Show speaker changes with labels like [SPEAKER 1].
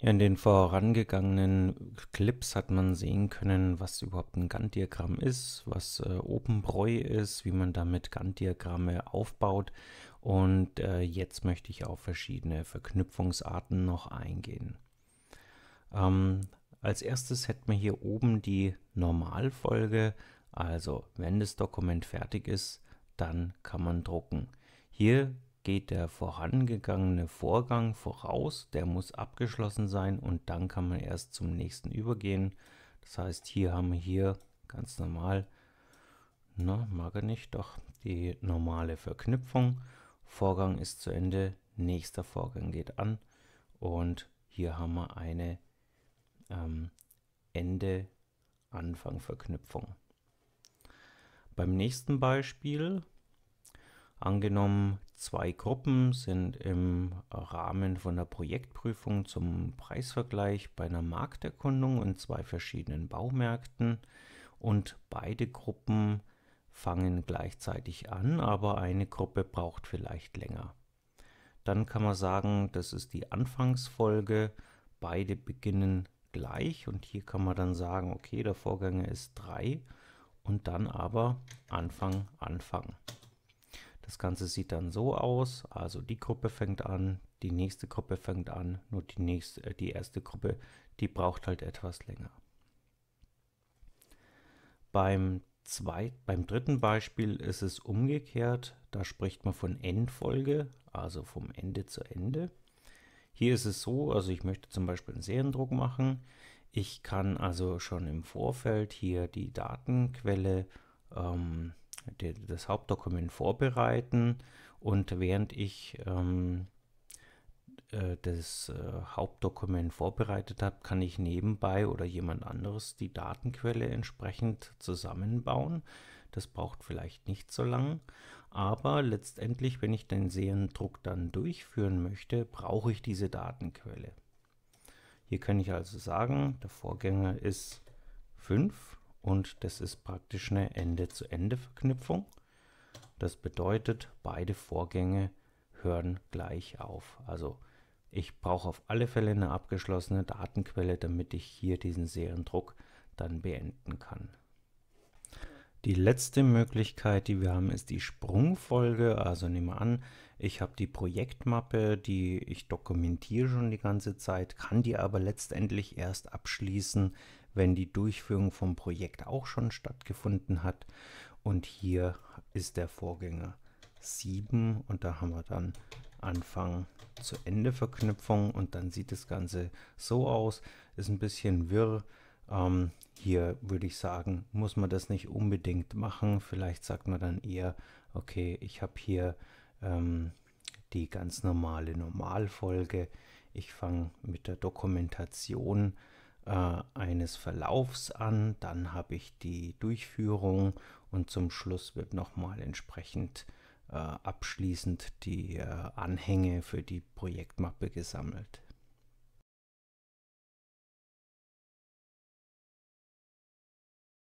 [SPEAKER 1] Ja, in den vorangegangenen Clips hat man sehen können, was überhaupt ein Gantt-Diagramm ist, was äh, OpenBräu ist, wie man damit Gantt-Diagramme aufbaut. Und äh, jetzt möchte ich auf verschiedene Verknüpfungsarten noch eingehen. Ähm, als erstes hätten wir hier oben die Normalfolge, also wenn das Dokument fertig ist, dann kann man drucken. Hier steht der vorangegangene Vorgang voraus, der muss abgeschlossen sein und dann kann man erst zum nächsten übergehen. Das heißt, hier haben wir hier ganz normal, na, mag er nicht, doch die normale Verknüpfung. Vorgang ist zu Ende, nächster Vorgang geht an und hier haben wir eine ähm, Ende-Anfang-Verknüpfung. Beim nächsten Beispiel Angenommen, zwei Gruppen sind im Rahmen von der Projektprüfung zum Preisvergleich bei einer Markterkundung in zwei verschiedenen Baumärkten und beide Gruppen fangen gleichzeitig an, aber eine Gruppe braucht vielleicht länger. Dann kann man sagen, das ist die Anfangsfolge, beide beginnen gleich und hier kann man dann sagen, okay, der Vorgänger ist 3 und dann aber Anfang, Anfang. Das Ganze sieht dann so aus, also die Gruppe fängt an, die nächste Gruppe fängt an, nur die, nächste, äh, die erste Gruppe, die braucht halt etwas länger. Beim, zweit, beim dritten Beispiel ist es umgekehrt, da spricht man von Endfolge, also vom Ende zu Ende. Hier ist es so, also ich möchte zum Beispiel einen Seriendruck machen. Ich kann also schon im Vorfeld hier die Datenquelle ähm, die, das Hauptdokument vorbereiten und während ich ähm, äh, das äh, Hauptdokument vorbereitet habe, kann ich nebenbei oder jemand anderes die Datenquelle entsprechend zusammenbauen. Das braucht vielleicht nicht so lang, aber letztendlich, wenn ich den Sehendruck dann durchführen möchte, brauche ich diese Datenquelle. Hier kann ich also sagen, der Vorgänger ist 5 und das ist praktisch eine Ende-zu-Ende-Verknüpfung. Das bedeutet, beide Vorgänge hören gleich auf. Also ich brauche auf alle Fälle eine abgeschlossene Datenquelle, damit ich hier diesen Seriendruck dann beenden kann. Die letzte Möglichkeit, die wir haben, ist die Sprungfolge. Also nehmen wir an, ich habe die Projektmappe, die ich dokumentiere schon die ganze Zeit, kann die aber letztendlich erst abschließen, wenn die Durchführung vom Projekt auch schon stattgefunden hat. Und hier ist der Vorgänger 7 und da haben wir dann Anfang zu Ende Verknüpfung und dann sieht das Ganze so aus. Ist ein bisschen wirr. Ähm, hier würde ich sagen, muss man das nicht unbedingt machen. Vielleicht sagt man dann eher, okay, ich habe hier ähm, die ganz normale Normalfolge. Ich fange mit der Dokumentation äh, eines Verlaufs an, dann habe ich die Durchführung und zum Schluss wird nochmal entsprechend äh, abschließend die äh, Anhänge für die Projektmappe gesammelt.